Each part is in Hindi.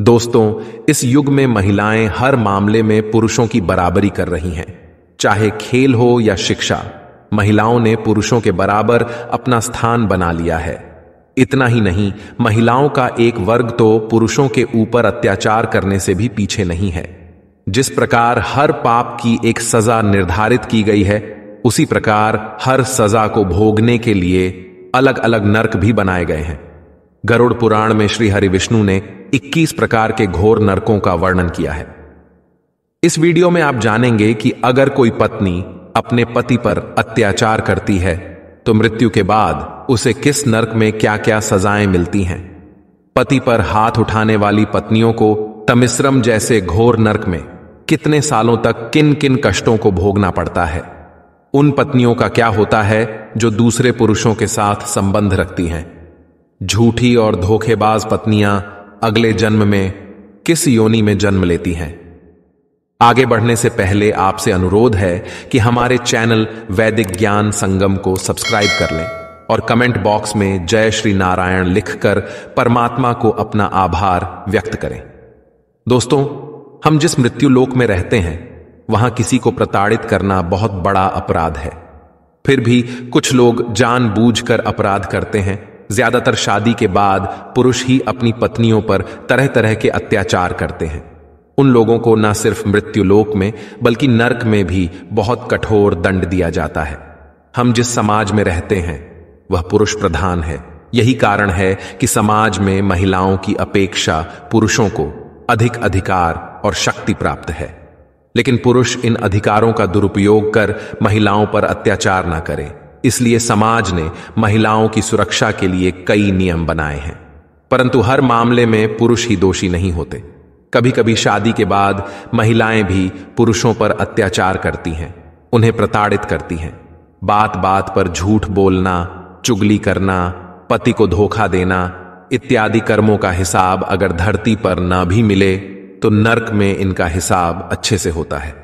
दोस्तों इस युग में महिलाएं हर मामले में पुरुषों की बराबरी कर रही हैं चाहे खेल हो या शिक्षा महिलाओं ने पुरुषों के बराबर अपना स्थान बना लिया है इतना ही नहीं महिलाओं का एक वर्ग तो पुरुषों के ऊपर अत्याचार करने से भी पीछे नहीं है जिस प्रकार हर पाप की एक सजा निर्धारित की गई है उसी प्रकार हर सजा को भोगने के लिए अलग अलग नर्क भी बनाए गए हैं गरुड़ पुराण में श्री हरि विष्णु ने 21 प्रकार के घोर नरकों का वर्णन किया है इस वीडियो में आप जानेंगे कि अगर कोई पत्नी अपने पति पर अत्याचार करती है तो मृत्यु के बाद उसे किस नरक में क्या क्या सजाएं मिलती हैं पति पर हाथ उठाने वाली पत्नियों को तमिश्रम जैसे घोर नरक में कितने सालों तक किन किन कष्टों को भोगना पड़ता है उन पत्नियों का क्या होता है जो दूसरे पुरुषों के साथ संबंध रखती हैं झूठी और धोखेबाज पत्नियां अगले जन्म में किस योनि में जन्म लेती हैं आगे बढ़ने से पहले आपसे अनुरोध है कि हमारे चैनल वैदिक ज्ञान संगम को सब्सक्राइब कर लें और कमेंट बॉक्स में जय श्री नारायण लिखकर परमात्मा को अपना आभार व्यक्त करें दोस्तों हम जिस मृत्यु लोक में रहते हैं वहां किसी को प्रताड़ित करना बहुत बड़ा अपराध है फिर भी कुछ लोग जानबूझकर अपराध करते हैं ज्यादातर शादी के बाद पुरुष ही अपनी पत्नियों पर तरह तरह के अत्याचार करते हैं उन लोगों को न सिर्फ मृत्युलोक में बल्कि नरक में भी बहुत कठोर दंड दिया जाता है हम जिस समाज में रहते हैं वह पुरुष प्रधान है यही कारण है कि समाज में महिलाओं की अपेक्षा पुरुषों को अधिक अधिकार और शक्ति प्राप्त है लेकिन पुरुष इन अधिकारों का दुरुपयोग कर महिलाओं पर अत्याचार ना करें इसलिए समाज ने महिलाओं की सुरक्षा के लिए कई नियम बनाए हैं परंतु हर मामले में पुरुष ही दोषी नहीं होते कभी कभी शादी के बाद महिलाएं भी पुरुषों पर अत्याचार करती हैं उन्हें प्रताड़ित करती हैं बात बात पर झूठ बोलना चुगली करना पति को धोखा देना इत्यादि कर्मों का हिसाब अगर धरती पर ना भी मिले तो नरक में इनका हिसाब अच्छे से होता है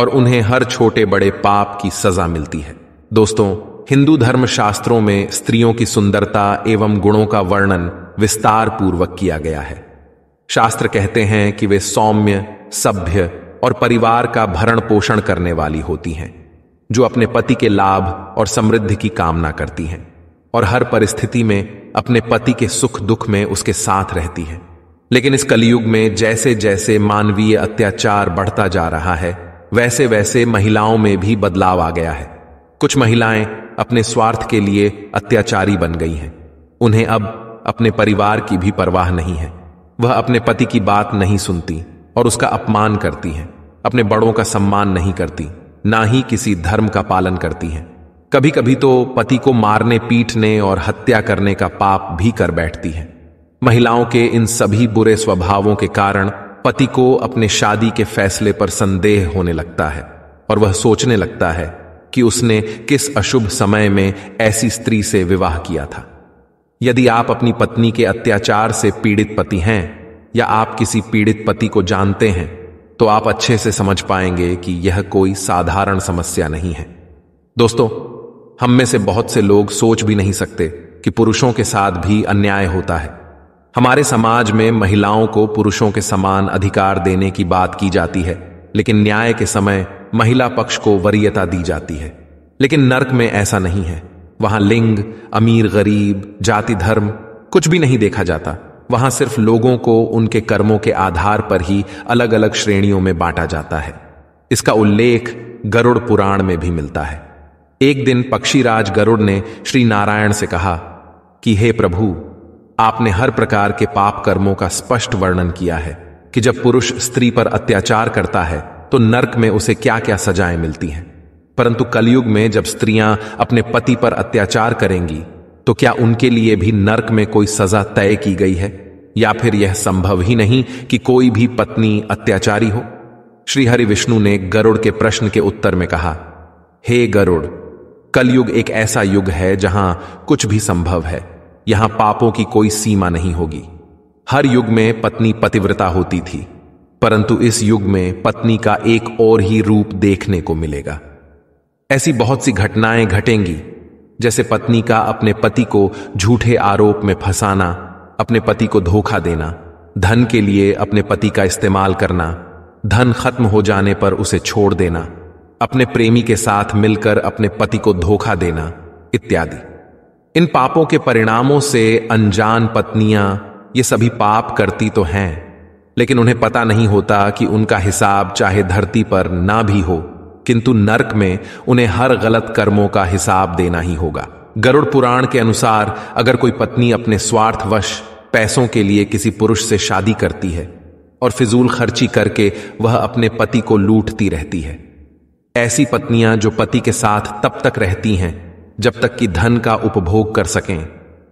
और उन्हें हर छोटे बड़े पाप की सजा मिलती है दोस्तों हिंदू धर्म शास्त्रों में स्त्रियों की सुंदरता एवं गुणों का वर्णन विस्तार पूर्वक किया गया है शास्त्र कहते हैं कि वे सौम्य सभ्य और परिवार का भरण पोषण करने वाली होती हैं जो अपने पति के लाभ और समृद्धि की कामना करती हैं और हर परिस्थिति में अपने पति के सुख दुख में उसके साथ रहती है लेकिन इस कलयुग में जैसे जैसे मानवीय अत्याचार बढ़ता जा रहा है वैसे वैसे महिलाओं में भी बदलाव आ गया है कुछ महिलाएं अपने स्वार्थ के लिए अत्याचारी बन गई हैं उन्हें अब अपने परिवार की भी परवाह नहीं है वह अपने पति की बात नहीं सुनती और उसका अपमान करती हैं अपने बड़ों का सम्मान नहीं करती ना ही किसी धर्म का पालन करती हैं कभी कभी तो पति को मारने पीटने और हत्या करने का पाप भी कर बैठती हैं महिलाओं के इन सभी बुरे स्वभावों के कारण पति को अपने शादी के फैसले पर संदेह होने लगता है और वह सोचने लगता है कि उसने किस अशुभ समय में ऐसी स्त्री से विवाह किया था यदि आप अपनी पत्नी के अत्याचार से पीड़ित पति हैं या आप किसी पीड़ित पति को जानते हैं तो आप अच्छे से समझ पाएंगे कि यह कोई साधारण समस्या नहीं है दोस्तों हम में से बहुत से लोग सोच भी नहीं सकते कि पुरुषों के साथ भी अन्याय होता है हमारे समाज में महिलाओं को पुरुषों के समान अधिकार देने की बात की जाती है लेकिन न्याय के समय महिला पक्ष को वरीयता दी जाती है लेकिन नरक में ऐसा नहीं है वहां लिंग अमीर गरीब जाति धर्म कुछ भी नहीं देखा जाता वहां सिर्फ लोगों को उनके कर्मों के आधार पर ही अलग अलग श्रेणियों में बांटा जाता है इसका उल्लेख गरुड़ पुराण में भी मिलता है एक दिन पक्षीराज गरुड़ ने श्री नारायण से कहा कि हे प्रभु आपने हर प्रकार के पाप कर्मों का स्पष्ट वर्णन किया है कि जब पुरुष स्त्री पर अत्याचार करता है तो नरक में उसे क्या क्या सजाएं मिलती हैं परंतु कलयुग में जब स्त्रियां अपने पति पर अत्याचार करेंगी तो क्या उनके लिए भी नरक में कोई सजा तय की गई है या फिर यह संभव ही नहीं कि कोई भी पत्नी अत्याचारी हो श्री हरि विष्णु ने गरुड़ के प्रश्न के उत्तर में कहा हे गरुड़ कलयुग एक ऐसा युग है जहां कुछ भी संभव है यहां पापों की कोई सीमा नहीं होगी हर युग में पत्नी पतिव्रता होती थी परंतु इस युग में पत्नी का एक और ही रूप देखने को मिलेगा ऐसी बहुत सी घटनाएं घटेंगी जैसे पत्नी का अपने पति को झूठे आरोप में फंसाना अपने पति को धोखा देना धन के लिए अपने पति का इस्तेमाल करना धन खत्म हो जाने पर उसे छोड़ देना अपने प्रेमी के साथ मिलकर अपने पति को धोखा देना इत्यादि इन पापों के परिणामों से अनजान पत्नियां ये सभी पाप करती तो हैं लेकिन उन्हें पता नहीं होता कि उनका हिसाब चाहे धरती पर ना भी हो किंतु नरक में उन्हें हर गलत कर्मों का हिसाब देना ही होगा गरुड़ पुराण के अनुसार अगर कोई पत्नी अपने स्वार्थवश पैसों के लिए किसी पुरुष से शादी करती है और फिजूल खर्ची करके वह अपने पति को लूटती रहती है ऐसी पत्नियां जो पति के साथ तब तक रहती हैं जब तक कि धन का उपभोग कर सकें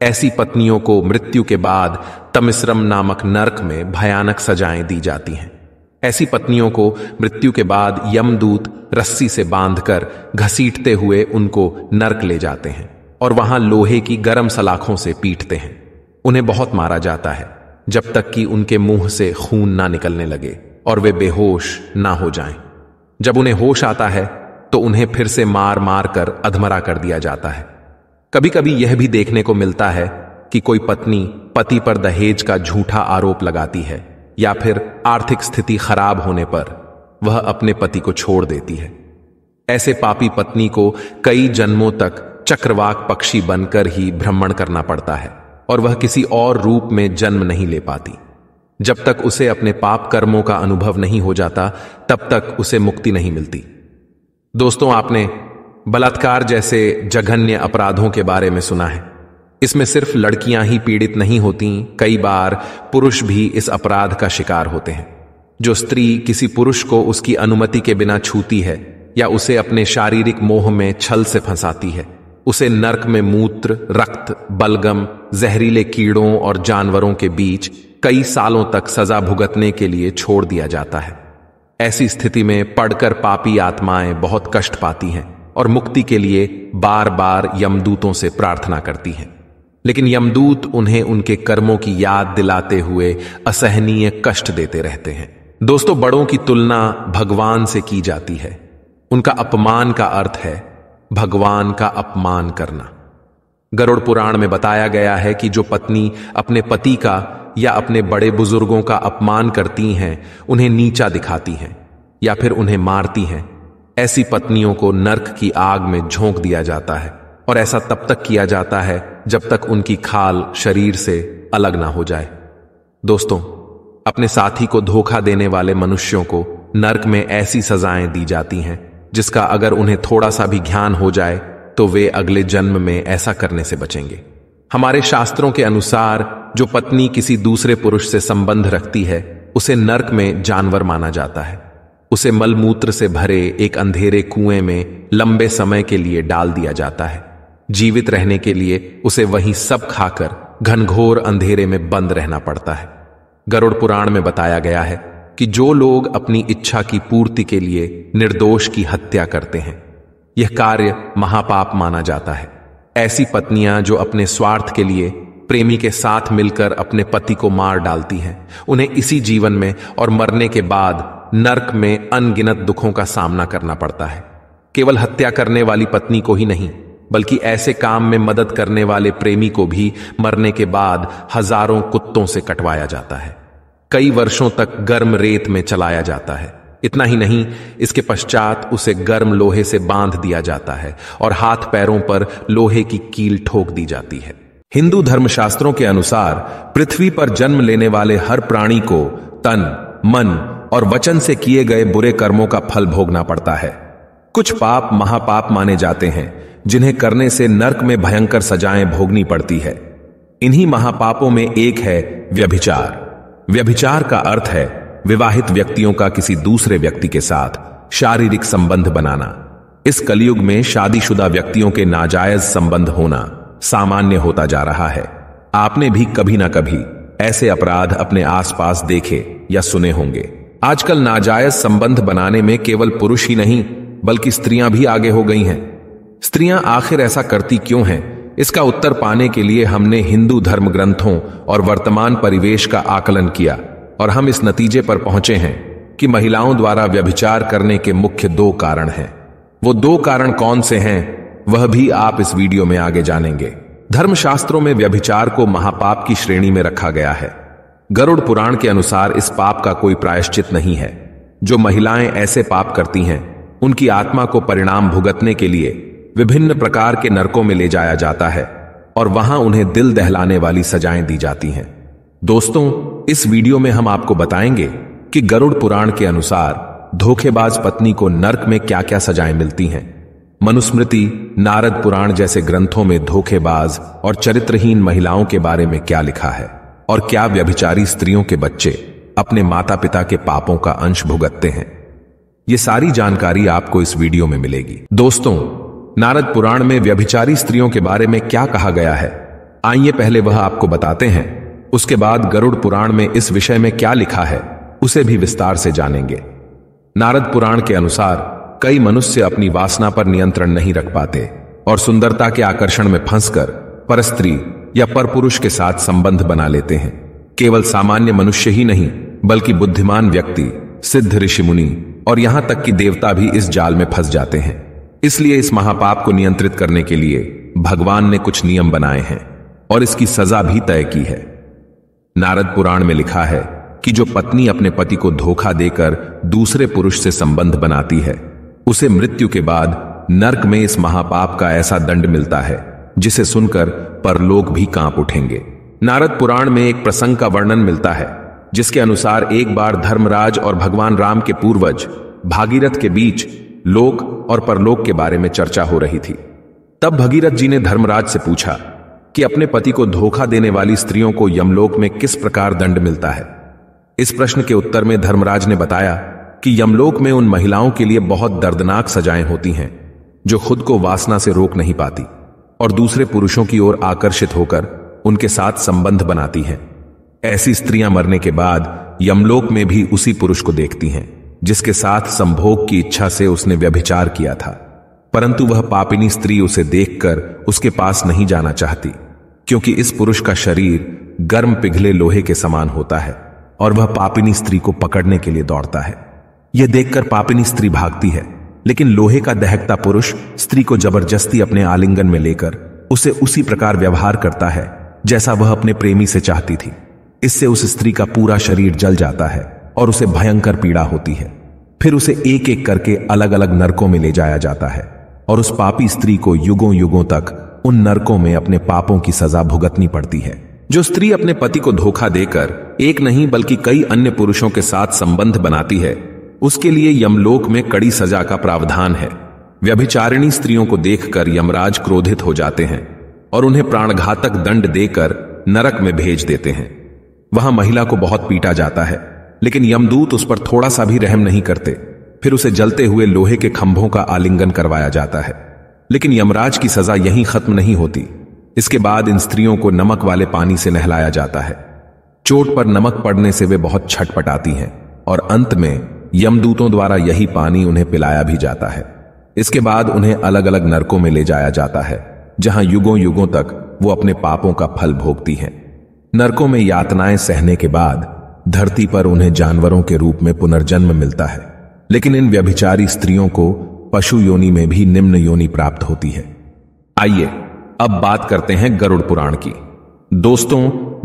ऐसी पत्नियों को मृत्यु के बाद तमिश्रम नामक नरक में भयानक सजाएं दी जाती हैं ऐसी पत्नियों को मृत्यु के बाद यमदूत रस्सी से बांधकर घसीटते हुए उनको नरक ले जाते हैं और वहां लोहे की गर्म सलाखों से पीटते हैं उन्हें बहुत मारा जाता है जब तक कि उनके मुंह से खून ना निकलने लगे और वे बेहोश ना हो जाएं। जब उन्हें होश आता है तो उन्हें फिर से मार मार कर अधमरा कर दिया जाता है कभी कभी यह भी देखने को मिलता है कि कोई पत्नी पति पर दहेज का झूठा आरोप लगाती है या फिर आर्थिक स्थिति खराब होने पर वह अपने पति को छोड़ देती है ऐसे पापी पत्नी को कई जन्मों तक चक्रवाक पक्षी बनकर ही भ्रमण करना पड़ता है और वह किसी और रूप में जन्म नहीं ले पाती जब तक उसे अपने पाप कर्मों का अनुभव नहीं हो जाता तब तक उसे मुक्ति नहीं मिलती दोस्तों आपने बलात्कार जैसे जघन्य अपराधों के बारे में सुना है इसमें सिर्फ लड़कियां ही पीड़ित नहीं होती कई बार पुरुष भी इस अपराध का शिकार होते हैं जो स्त्री किसी पुरुष को उसकी अनुमति के बिना छूती है या उसे अपने शारीरिक मोह में छल से फंसाती है उसे नरक में मूत्र रक्त बलगम जहरीले कीड़ों और जानवरों के बीच कई सालों तक सजा भुगतने के लिए छोड़ दिया जाता है ऐसी स्थिति में पढ़कर पापी आत्माएं बहुत कष्ट पाती हैं और मुक्ति के लिए बार बार यमदूतों से प्रार्थना करती हैं लेकिन यमदूत उन्हें उनके कर्मों की याद दिलाते हुए असहनीय कष्ट देते रहते हैं दोस्तों बड़ों की तुलना भगवान से की जाती है उनका अपमान का अर्थ है भगवान का अपमान करना गरुड़ पुराण में बताया गया है कि जो पत्नी अपने पति का या अपने बड़े बुजुर्गों का अपमान करती हैं उन्हें नीचा दिखाती हैं या फिर उन्हें मारती हैं ऐसी पत्नियों को नरक की आग में झोंक दिया जाता है और ऐसा तब तक किया जाता है जब तक उनकी खाल शरीर से अलग ना हो जाए दोस्तों अपने साथी को धोखा देने वाले मनुष्यों को नरक में ऐसी सजाएं दी जाती हैं जिसका अगर उन्हें थोड़ा सा भी ज्ञान हो जाए तो वे अगले जन्म में ऐसा करने से बचेंगे हमारे शास्त्रों के अनुसार जो पत्नी किसी दूसरे पुरुष से संबंध रखती है उसे नर्क में जानवर माना जाता है उसे मलमूत्र से भरे एक अंधेरे कुएं में लंबे समय के लिए डाल दिया जाता है जीवित रहने के लिए उसे वहीं सब खाकर घनघोर अंधेरे में बंद रहना पड़ता है गरुड़ पुराण में बताया गया है कि जो लोग अपनी इच्छा की पूर्ति के लिए निर्दोष की हत्या करते हैं यह कार्य महापाप माना जाता है ऐसी पत्नियां जो अपने स्वार्थ के लिए प्रेमी के साथ मिलकर अपने पति को मार डालती हैं उन्हें इसी जीवन में और मरने के बाद नरक में अनगिनत दुखों का सामना करना पड़ता है केवल हत्या करने वाली पत्नी को ही नहीं बल्कि ऐसे काम में मदद करने वाले प्रेमी को भी मरने के बाद हजारों कुत्तों से कटवाया जाता है कई वर्षों तक गर्म रेत में चलाया जाता है इतना ही नहीं इसके पश्चात उसे गर्म लोहे से बांध दिया जाता है और हाथ पैरों पर लोहे की कील ठोक दी जाती है हिंदू धर्मशास्त्रों के अनुसार पृथ्वी पर जन्म लेने वाले हर प्राणी को तन मन और वचन से किए गए बुरे कर्मों का फल भोगना पड़ता है कुछ पाप महापाप माने जाते हैं जिन्हें करने से नरक में भयंकर सजाएं भोगनी पड़ती है इन्हीं महापापों में एक है व्यभिचार व्यभिचार का अर्थ है विवाहित व्यक्तियों का किसी दूसरे व्यक्ति के साथ शारीरिक संबंध बनाना इस कलयुग में शादीशुदा व्यक्तियों के नाजायज संबंध होना सामान्य होता जा रहा है आपने भी कभी ना कभी ऐसे अपराध अपने आसपास देखे या सुने होंगे आजकल नाजायज संबंध बनाने में केवल पुरुष ही नहीं बल्कि स्त्रियां भी आगे हो गई हैं स्त्रियां आखिर ऐसा करती क्यों हैं इसका उत्तर पाने के लिए हमने हिंदू धर्म ग्रंथों और वर्तमान परिवेश का आकलन किया और हम इस नतीजे पर पहुंचे हैं कि महिलाओं द्वारा व्यभिचार करने के मुख्य दो कारण हैं वो दो कारण कौन से हैं वह भी आप इस वीडियो में आगे जानेंगे धर्मशास्त्रों में व्यभिचार को महापाप की श्रेणी में रखा गया है गरुड़ पुराण के अनुसार इस पाप का कोई प्रायश्चित नहीं है जो महिलाएं ऐसे पाप करती हैं उनकी आत्मा को परिणाम भुगतने के लिए विभिन्न प्रकार के नरकों में ले जाया जाता है और वहां उन्हें दिल दहलाने वाली सजाएं दी जाती हैं दोस्तों इस वीडियो में हम आपको बताएंगे कि गरुड़ पुराण के अनुसार धोखेबाज पत्नी को नर्क में क्या क्या सजाएं मिलती हैं मनुस्मृति नारद पुराण जैसे ग्रंथों में धोखेबाज और चरित्रहीन महिलाओं के बारे में क्या लिखा है और क्या व्यभिचारी स्त्रियों के बच्चे अपने माता पिता के पापों का अंश भुगतते हैं ये सारी जानकारी आपको इस वीडियो में मिलेगी दोस्तों नारद पुराण में व्यभिचारी स्त्रियों के बारे में क्या कहा गया है आइए पहले वह आपको बताते हैं उसके बाद गरुड़ पुराण में इस विषय में क्या लिखा है उसे भी विस्तार से जानेंगे नारद पुराण के अनुसार कई मनुष्य अपनी वासना पर नियंत्रण नहीं रख पाते और सुंदरता के आकर्षण में फंसकर परस्त्री या पुरुष के साथ संबंध बना लेते हैं केवल सामान्य मनुष्य ही नहीं बल्कि बुद्धिमान व्यक्ति सिद्ध ऋषि मुनि और यहां तक कि देवता भी इस जाल में फंस जाते हैं इसलिए इस महापाप को नियंत्रित करने के लिए भगवान ने कुछ नियम बनाए हैं और इसकी सजा भी तय की है नारद पुराण में लिखा है कि जो पत्नी अपने पति को धोखा देकर दूसरे पुरुष से संबंध बनाती है उसे मृत्यु के बाद नर्क में इस महापाप का ऐसा दंड मिलता है जिसे सुनकर परलोक भी कांप उठेंगे नारद पुराण में एक प्रसंग का वर्णन मिलता है जिसके अनुसार एक बार धर्मराज और भगवान राम के पूर्वज भागीरथ के बीच लोक और परलोक के बारे में चर्चा हो रही थी तब भगीरथ जी ने धर्मराज से पूछा कि अपने पति को धोखा देने वाली स्त्रियों को यमलोक में किस प्रकार दंड मिलता है इस प्रश्न के उत्तर में धर्मराज ने बताया कि यमलोक में उन महिलाओं के लिए बहुत दर्दनाक सजाएं होती हैं जो खुद को वासना से रोक नहीं पाती और दूसरे पुरुषों की ओर आकर्षित होकर उनके साथ संबंध बनाती हैं ऐसी स्त्रियां मरने के बाद यमलोक में भी उसी पुरुष को देखती हैं जिसके साथ संभोग की इच्छा से उसने व्यभिचार किया था परंतु वह पापिनी स्त्री उसे देखकर उसके पास नहीं जाना चाहती क्योंकि इस पुरुष का शरीर गर्म पिघले लोहे के समान होता है और वह पापिनी स्त्री को पकड़ने के लिए दौड़ता है यह देखकर पापिनी स्त्री भागती है लेकिन लोहे का दहकता पुरुष स्त्री को जबरदस्ती अपने आलिंगन में लेकर उसे उसी प्रकार व्यवहार करता है जैसा वह अपने प्रेमी से चाहती थी इससे उस स्त्री का पूरा शरीर जल जाता है और उसे भयंकर पीड़ा होती है फिर उसे एक एक करके अलग अलग नरकों में ले जाया जाता है और उस पापी स्त्री को युगों युगों तक उन नरकों में अपने पापों की सजा भुगतनी पड़ती है जो स्त्री अपने पति को धोखा देकर एक नहीं बल्कि कई अन्य पुरुषों के साथ संबंध बनाती है उसके लिए यमलोक में कड़ी सजा का प्रावधान है व्यभिचारिणी स्त्रियों को देखकर यमराज क्रोधित हो जाते हैं और उन्हें प्राणघातक दंड देकर नरक में भेज देते हैं वहां महिला को बहुत पीटा जाता है लेकिन यमदूत उस पर थोड़ा सा भी रहम नहीं करते फिर उसे जलते हुए लोहे के खंभों का आलिंगन करवाया जाता है लेकिन यमराज की सजा यहीं खत्म नहीं होती इसके बाद इन स्त्रियों को नमक वाले पानी से नहलाया जाता है चोट पर नमक पड़ने से वे बहुत छटपटाती हैं और अंत में यमदूतों द्वारा यही पानी उन्हें पिलाया भी जाता है इसके बाद उन्हें अलग अलग नरकों में ले जाया जाता है जहां युगों युगों तक वो अपने पापों का फल भोगती हैं नरकों में यातनाएं सहने के बाद धरती पर उन्हें जानवरों के रूप में पुनर्जन्म मिलता है लेकिन इन व्यभिचारी स्त्रियों को पशु योनि में भी निम्न योनि प्राप्त होती है आइए अब बात करते हैं गरुड़ पुराण की दोस्तों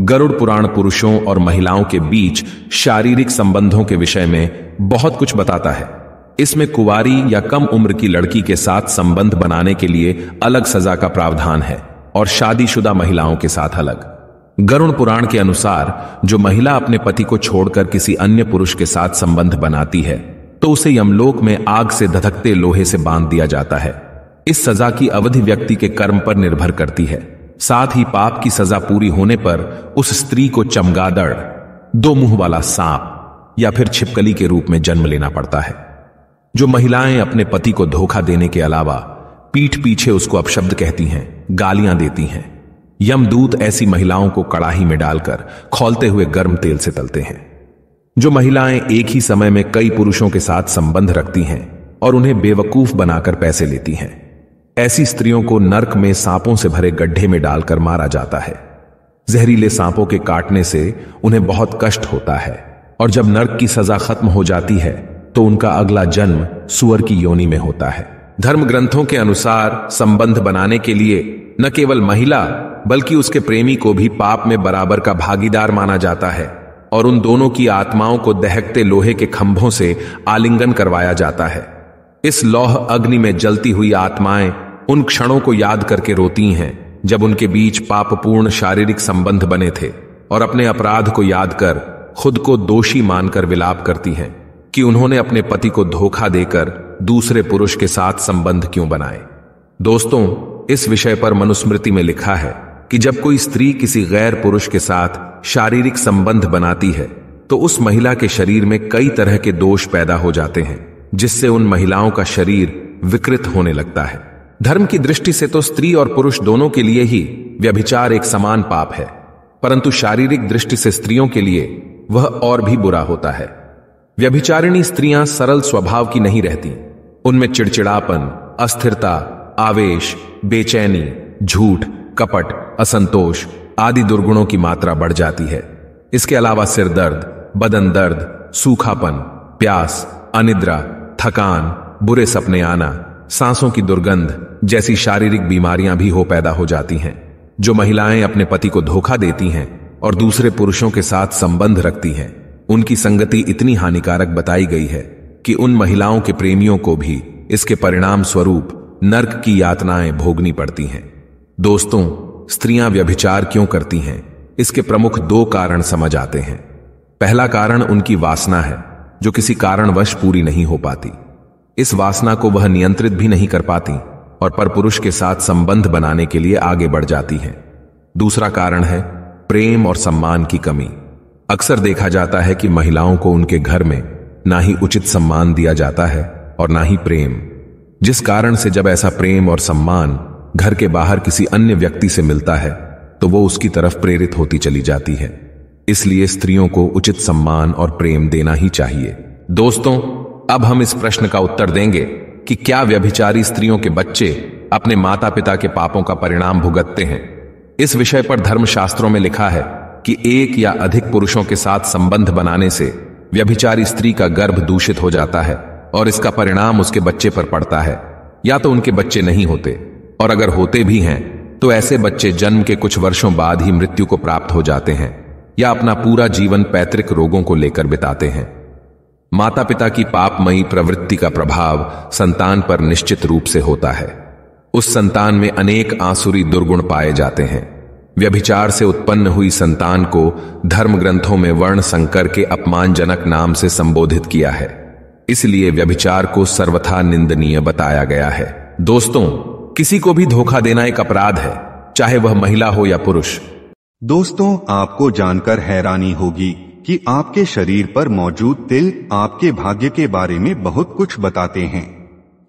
गरुड़ पुराण पुरुषों और महिलाओं के बीच शारीरिक संबंधों के विषय में बहुत कुछ बताता है इसमें कुवारी या कम उम्र की लड़की के साथ संबंध बनाने के लिए अलग सजा का प्रावधान है और शादीशुदा महिलाओं के साथ अलग गरुण पुराण के अनुसार जो महिला अपने पति को छोड़कर किसी अन्य पुरुष के साथ संबंध बनाती है तो उसे यमलोक में आग से धधकते लोहे से बांध दिया जाता है इस सजा की अवधि व्यक्ति के कर्म पर निर्भर करती है साथ ही पाप की सजा पूरी होने पर उस स्त्री को चमगादड़ दो मुंह वाला सांप या फिर छिपकली के रूप में जन्म लेना पड़ता है जो महिलाएं अपने पति को धोखा देने के अलावा पीठ पीछे उसको अपशब्द कहती हैं गालियां देती हैं यमदूत ऐसी महिलाओं को कड़ाही में डालकर खोलते हुए गर्म तेल से तलते हैं जो महिलाएं एक ही समय में कई पुरुषों के साथ संबंध रखती हैं और उन्हें बेवकूफ बनाकर पैसे लेती हैं ऐसी स्त्रियों को नरक में सांपों से भरे गड्ढे में डालकर मारा जाता है जहरीले सांपों के काटने से उन्हें बहुत कष्ट होता है और जब नरक की सजा खत्म हो जाती है तो उनका अगला जन्म सुअर की योनि में होता है धर्म ग्रंथों के अनुसार संबंध बनाने के लिए न केवल महिला बल्कि उसके प्रेमी को भी पाप में बराबर का भागीदार माना जाता है और उन दोनों की आत्माओं को दहकते लोहे के खंभों से आलिंगन करवाया जाता है इस लौह अग्नि में जलती हुई आत्माएं उन क्षणों को याद करके रोती हैं जब उनके बीच पापपूर्ण शारीरिक संबंध बने थे और अपने अपराध को याद कर खुद को दोषी मानकर विलाप करती हैं कि उन्होंने अपने पति को धोखा देकर दूसरे पुरुष के साथ संबंध क्यों बनाए दोस्तों इस विषय पर मनुस्मृति में लिखा है कि जब कोई स्त्री किसी गैर पुरुष के साथ शारीरिक संबंध बनाती है तो उस महिला के शरीर में कई तरह के दोष पैदा हो जाते हैं जिससे उन महिलाओं का शरीर विकृत होने लगता है धर्म की दृष्टि से तो स्त्री और पुरुष दोनों के लिए ही व्यभिचार एक समान पाप है परंतु शारीरिक दृष्टि से स्त्रियों के लिए वह और भी बुरा होता है व्यभिचारिणी स्त्रियां सरल स्वभाव की नहीं रहती उनमें चिड़चिड़ापन अस्थिरता आवेश बेचैनी झूठ कपट असंतोष आदि दुर्गुणों की मात्रा बढ़ जाती है इसके अलावा सिर दर्द बदन दर्द सूखापन प्यास अनिद्रा थकान बुरे सपने आना सांसों की दुर्गंध जैसी शारीरिक बीमारियां भी हो पैदा हो जाती हैं जो महिलाएं अपने पति को धोखा देती हैं और दूसरे पुरुषों के साथ संबंध रखती हैं उनकी संगति इतनी हानिकारक बताई गई है कि उन महिलाओं के प्रेमियों को भी इसके परिणाम स्वरूप नर्क की यातनाएं भोगनी पड़ती हैं दोस्तों स्त्रियां व्यभिचार क्यों करती हैं इसके प्रमुख दो कारण समझ आते हैं पहला कारण उनकी वासना है जो किसी कारणवश पूरी नहीं हो पाती इस वासना को वह नियंत्रित भी नहीं कर पाती और पर पुरुष के साथ संबंध बनाने के लिए आगे बढ़ जाती है दूसरा कारण है प्रेम और सम्मान की कमी अक्सर देखा जाता है कि महिलाओं को उनके घर में ना ही उचित सम्मान दिया जाता है और ना ही प्रेम जिस कारण से जब ऐसा प्रेम और सम्मान घर के बाहर किसी अन्य व्यक्ति से मिलता है तो वो उसकी तरफ प्रेरित होती चली जाती है इसलिए स्त्रियों को उचित सम्मान और प्रेम देना ही चाहिए दोस्तों अब हम इस प्रश्न का उत्तर देंगे कि क्या व्यभिचारी स्त्रियों के बच्चे अपने माता पिता के पापों का परिणाम भुगतते हैं इस विषय पर धर्मशास्त्रों में लिखा है कि एक या अधिक पुरुषों के साथ संबंध बनाने से व्यभिचारी स्त्री का गर्भ दूषित हो जाता है और इसका परिणाम उसके बच्चे पर पड़ता है या तो उनके बच्चे नहीं होते और अगर होते भी हैं तो ऐसे बच्चे जन्म के कुछ वर्षों बाद ही मृत्यु को प्राप्त हो जाते हैं या अपना पूरा जीवन पैतृक रोगों को लेकर बिताते हैं माता पिता की पापमयी प्रवृत्ति का प्रभाव संतान पर निश्चित रूप से होता है उस संतान में अनेक आंसुरी दुर्गुण पाए जाते हैं व्यभिचार से उत्पन्न हुई संतान को धर्म ग्रंथों में वर्ण संकर के अपमानजनक नाम से संबोधित किया है इसलिए व्यभिचार को सर्वथा निंदनीय बताया गया है दोस्तों किसी को भी धोखा देना एक अपराध है चाहे वह महिला हो या पुरुष दोस्तों आपको जानकर हैरानी होगी कि आपके शरीर पर मौजूद तिल आपके भाग्य के बारे में बहुत कुछ बताते हैं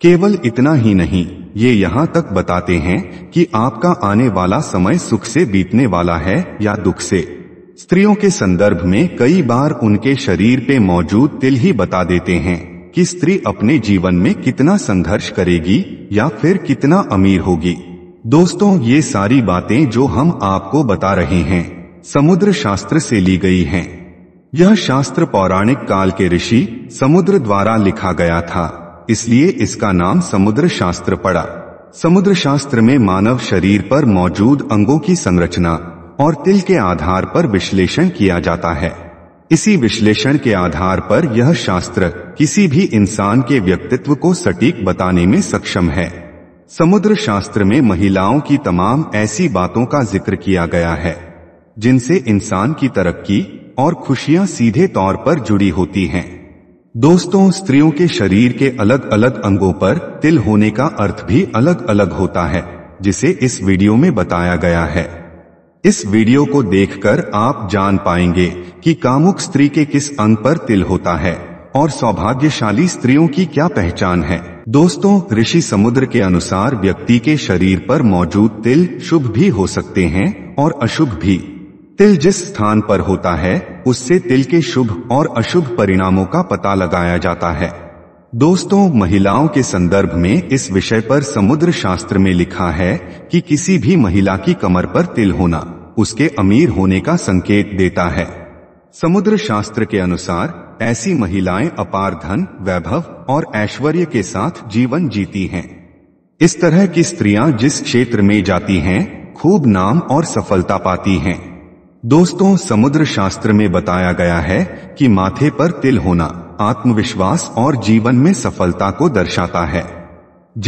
केवल इतना ही नहीं ये यहाँ तक बताते हैं कि आपका आने वाला समय सुख से बीतने वाला है या दुख से स्त्रियों के संदर्भ में कई बार उनके शरीर पे मौजूद तिल ही बता देते हैं कि स्त्री अपने जीवन में कितना संघर्ष करेगी या फिर कितना अमीर होगी दोस्तों ये सारी बातें जो हम आपको बता रहे हैं समुद्र शास्त्र से ली गई हैं। यह शास्त्र पौराणिक काल के ऋषि समुद्र द्वारा लिखा गया था इसलिए इसका नाम समुद्र शास्त्र पड़ा समुद्र शास्त्र में मानव शरीर पर मौजूद अंगों की संरचना और तिल के आधार पर विश्लेषण किया जाता है इसी विश्लेषण के आधार पर यह शास्त्र किसी भी इंसान के व्यक्तित्व को सटीक बताने में सक्षम है समुद्र शास्त्र में महिलाओं की तमाम ऐसी बातों का जिक्र किया गया है जिनसे इंसान की तरक्की और खुशियां सीधे तौर पर जुड़ी होती हैं दोस्तों स्त्रियों के शरीर के अलग अलग अंगों पर तिल होने का अर्थ भी अलग अलग होता है जिसे इस वीडियो में बताया गया है इस वीडियो को देखकर आप जान पाएंगे कि कामुक स्त्री के किस अंग पर तिल होता है और सौभाग्यशाली स्त्रियों की क्या पहचान है दोस्तों ऋषि समुद्र के अनुसार व्यक्ति के शरीर पर मौजूद तिल शुभ भी हो सकते हैं और अशुभ भी तिल जिस स्थान पर होता है उससे तिल के शुभ और अशुभ परिणामों का पता लगाया जाता है दोस्तों महिलाओं के संदर्भ में इस विषय पर समुद्र शास्त्र में लिखा है कि किसी भी महिला की कमर पर तिल होना उसके अमीर होने का संकेत देता है समुद्र शास्त्र के अनुसार ऐसी महिलाएं अपार धन वैभव और ऐश्वर्य के साथ जीवन जीती हैं इस तरह की स्त्रियां जिस क्षेत्र में जाती हैं खूब नाम और सफलता पाती हैं दोस्तों समुद्र शास्त्र में बताया गया है कि माथे पर तिल होना आत्मविश्वास और जीवन में सफलता को दर्शाता है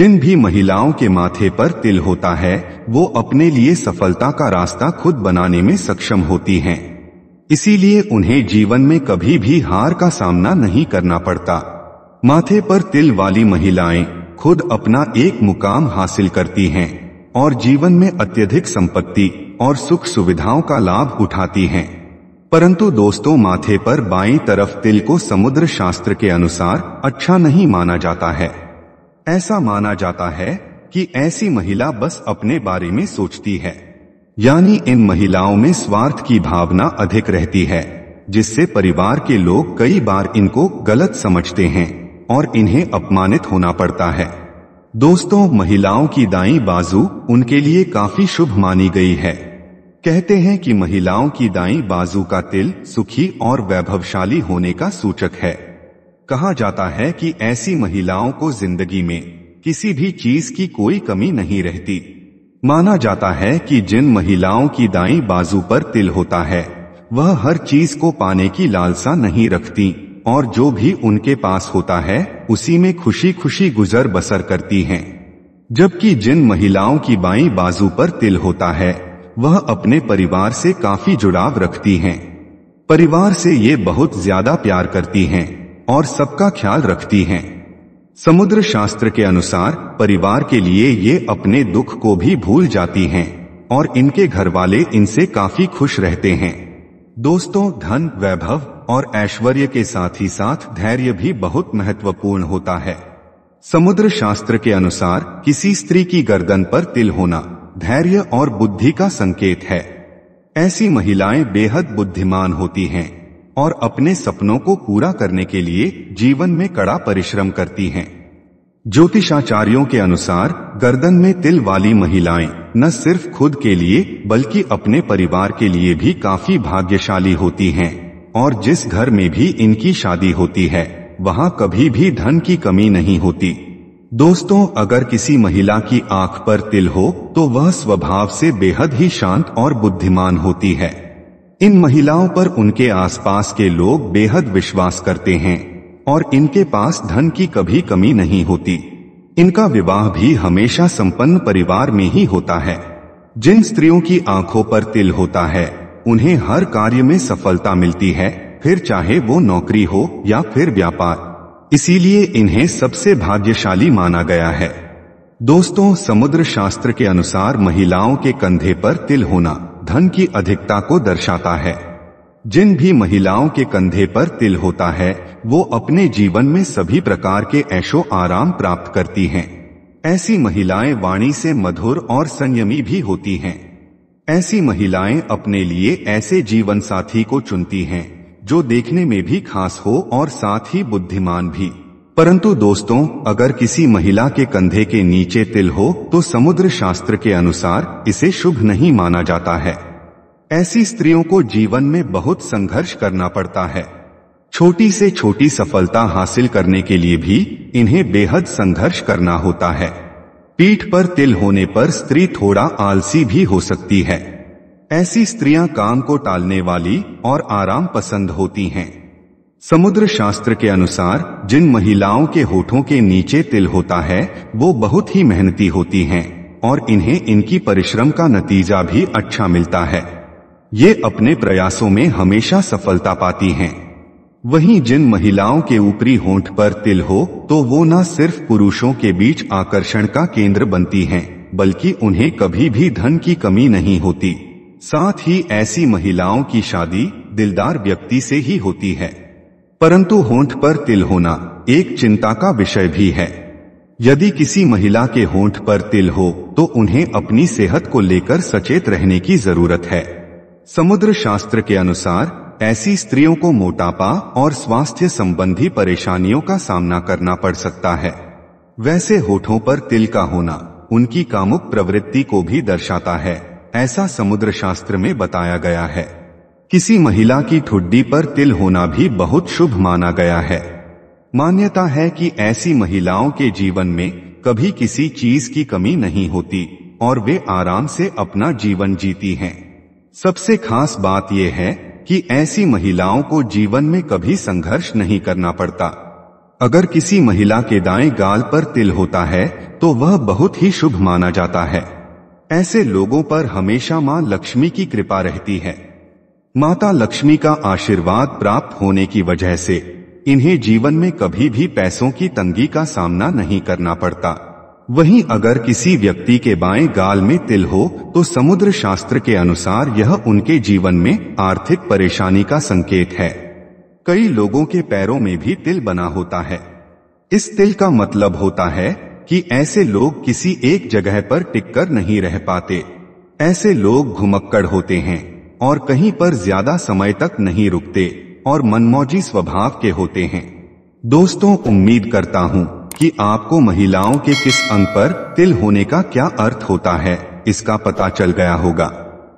जिन भी महिलाओं के माथे पर तिल होता है वो अपने लिए सफलता का रास्ता खुद बनाने में सक्षम होती हैं इसीलिए उन्हें जीवन में कभी भी हार का सामना नहीं करना पड़ता माथे पर तिल वाली महिलाएं खुद अपना एक मुकाम हासिल करती हैं और जीवन में अत्यधिक संपत्ति और सुख सुविधाओं का लाभ उठाती हैं परंतु दोस्तों माथे पर बाई तरफ तिल को समुद्र शास्त्र के अनुसार अच्छा नहीं माना जाता है ऐसा माना जाता है कि ऐसी महिला बस अपने बारे में सोचती है यानी इन महिलाओं में स्वार्थ की भावना अधिक रहती है जिससे परिवार के लोग कई बार इनको गलत समझते हैं और इन्हें अपमानित होना पड़ता है दोस्तों महिलाओं की दाई बाजू उनके लिए काफी शुभ मानी गई है कहते हैं कि महिलाओं की दाई बाजू का तिल सुखी और वैभवशाली होने का सूचक है कहा जाता है कि ऐसी महिलाओं को जिंदगी में किसी भी चीज की कोई कमी नहीं रहती माना जाता है कि जिन महिलाओं की दाई बाजू पर तिल होता है वह हर चीज को पाने की लालसा नहीं रखती और जो भी उनके पास होता है उसी में खुशी खुशी गुजर बसर करती हैं। जबकि जिन महिलाओं की बाई बाजू पर तिल होता है वह अपने परिवार से काफी जुड़ाव रखती हैं। परिवार से ये बहुत ज्यादा प्यार करती हैं और सबका ख्याल रखती हैं समुद्र शास्त्र के अनुसार परिवार के लिए ये अपने दुख को भी भूल जाती हैं और इनके घर वाले इनसे काफी खुश रहते हैं दोस्तों धन वैभव और ऐश्वर्य के साथ ही साथ धैर्य भी बहुत महत्वपूर्ण होता है समुद्र शास्त्र के अनुसार किसी स्त्री की गर्दन पर तिल होना धैर्य और बुद्धि का संकेत है ऐसी महिलाएं बेहद बुद्धिमान होती हैं और अपने सपनों को पूरा करने के लिए जीवन में कड़ा परिश्रम करती हैं। ज्योतिषाचार्यों के अनुसार गर्दन में तिल वाली महिलाएं न सिर्फ खुद के लिए बल्कि अपने परिवार के लिए भी काफी भाग्यशाली होती हैं और जिस घर में भी इनकी शादी होती है वहाँ कभी भी धन की कमी नहीं होती दोस्तों अगर किसी महिला की आंख पर तिल हो तो वह स्वभाव से बेहद ही शांत और बुद्धिमान होती है इन महिलाओं पर उनके आसपास के लोग बेहद विश्वास करते हैं और इनके पास धन की कभी कमी नहीं होती इनका विवाह भी हमेशा संपन्न परिवार में ही होता है जिन स्त्रियों की आंखों पर तिल होता है उन्हें हर कार्य में सफलता मिलती है फिर चाहे वो नौकरी हो या फिर व्यापार इसीलिए इन्हें सबसे भाग्यशाली माना गया है दोस्तों समुद्र शास्त्र के अनुसार महिलाओं के कंधे पर तिल होना धन की अधिकता को दर्शाता है जिन भी महिलाओं के कंधे पर तिल होता है वो अपने जीवन में सभी प्रकार के ऐशो आराम प्राप्त करती हैं ऐसी महिलाएं वाणी से मधुर और संयमी भी होती हैं ऐसी महिलाएं अपने लिए ऐसे जीवन साथी को चुनती हैं जो देखने में भी खास हो और साथ ही बुद्धिमान भी परंतु दोस्तों अगर किसी महिला के कंधे के नीचे तिल हो तो समुद्र शास्त्र के अनुसार इसे शुभ नहीं माना जाता है ऐसी स्त्रियों को जीवन में बहुत संघर्ष करना पड़ता है छोटी से छोटी सफलता हासिल करने के लिए भी इन्हें बेहद संघर्ष करना होता है पीठ पर तिल होने पर स्त्री थोड़ा आलसी भी हो सकती है ऐसी स्त्रियां काम को टालने वाली और आराम पसंद होती हैं समुद्र शास्त्र के अनुसार जिन महिलाओं के होठों के नीचे तिल होता है वो बहुत ही मेहनती होती हैं और इन्हें इनकी परिश्रम का नतीजा भी अच्छा मिलता है ये अपने प्रयासों में हमेशा सफलता पाती हैं वहीं जिन महिलाओं के ऊपरी होंठ पर तिल हो तो वो न सिर्फ पुरुषों के बीच आकर्षण का केंद्र बनती हैं बल्कि उन्हें कभी भी धन की कमी नहीं होती साथ ही ऐसी महिलाओं की शादी दिलदार व्यक्ति से ही होती है परंतु होंठ पर तिल होना एक चिंता का विषय भी है यदि किसी महिला के होंठ पर तिल हो तो उन्हें अपनी सेहत को लेकर सचेत रहने की जरूरत है समुद्र शास्त्र के अनुसार ऐसी स्त्रियों को मोटापा और स्वास्थ्य संबंधी परेशानियों का सामना करना पड़ सकता है वैसे होठों पर तिल का होना उनकी कामुक प्रवृत्ति को भी दर्शाता है ऐसा समुद्र शास्त्र में बताया गया है किसी महिला की ठुड्डी पर तिल होना भी बहुत शुभ माना गया है मान्यता है कि ऐसी महिलाओं के जीवन में कभी किसी चीज की कमी नहीं होती और वे आराम से अपना जीवन जीती हैं सबसे खास बात यह है कि ऐसी महिलाओं को जीवन में कभी संघर्ष नहीं करना पड़ता अगर किसी महिला के दाएं गाल पर तिल होता है तो वह बहुत ही शुभ माना जाता है ऐसे लोगों पर हमेशा मां लक्ष्मी की कृपा रहती है माता लक्ष्मी का आशीर्वाद प्राप्त होने की वजह से इन्हें जीवन में कभी भी पैसों की तंगी का सामना नहीं करना पड़ता वहीं अगर किसी व्यक्ति के बाएं गाल में तिल हो तो समुद्र शास्त्र के अनुसार यह उनके जीवन में आर्थिक परेशानी का संकेत है कई लोगों के पैरों में भी तिल बना होता है इस तिल का मतलब होता है कि ऐसे लोग किसी एक जगह पर टिककर नहीं रह पाते ऐसे लोग घुमक्कड़ होते हैं और कहीं पर ज्यादा समय तक नहीं रुकते और मनमौजी स्वभाव के होते हैं दोस्तों उम्मीद करता हूँ कि आपको महिलाओं के किस अंग पर तिल होने का क्या अर्थ होता है इसका पता चल गया होगा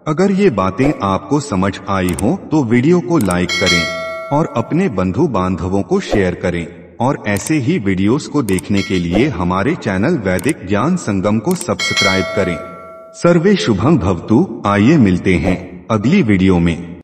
अगर ये बातें आपको समझ आई हो तो वीडियो को लाइक करें और अपने बंधु बांधवों को शेयर करें और ऐसे ही वीडियोस को देखने के लिए हमारे चैनल वैदिक ज्ञान संगम को सब्सक्राइब करें सर्वे शुभम भवतु आइए मिलते हैं अगली वीडियो में